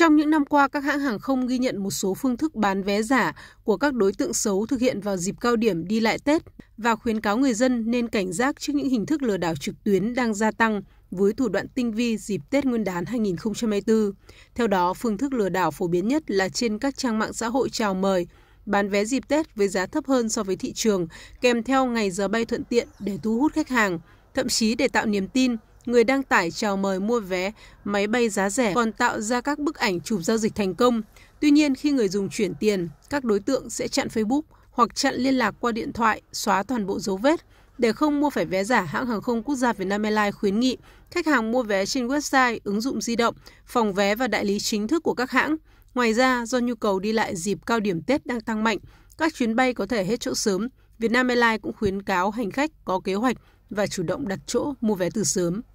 Trong những năm qua, các hãng hàng không ghi nhận một số phương thức bán vé giả của các đối tượng xấu thực hiện vào dịp cao điểm đi lại Tết và khuyến cáo người dân nên cảnh giác trước những hình thức lừa đảo trực tuyến đang gia tăng với thủ đoạn tinh vi dịp Tết Nguyên đán 2024. Theo đó, phương thức lừa đảo phổ biến nhất là trên các trang mạng xã hội chào mời, bán vé dịp Tết với giá thấp hơn so với thị trường, kèm theo ngày giờ bay thuận tiện để thu hút khách hàng, thậm chí để tạo niềm tin – người đăng tải chào mời mua vé máy bay giá rẻ còn tạo ra các bức ảnh chụp giao dịch thành công. Tuy nhiên, khi người dùng chuyển tiền, các đối tượng sẽ chặn Facebook hoặc chặn liên lạc qua điện thoại, xóa toàn bộ dấu vết. Để không mua phải vé giả, hãng hàng không quốc gia Vietnam Airlines khuyến nghị khách hàng mua vé trên website, ứng dụng di động, phòng vé và đại lý chính thức của các hãng. Ngoài ra, do nhu cầu đi lại dịp cao điểm Tết đang tăng mạnh, các chuyến bay có thể hết chỗ sớm. Vietnam Airlines cũng khuyến cáo hành khách có kế hoạch và chủ động đặt chỗ mua vé từ sớm.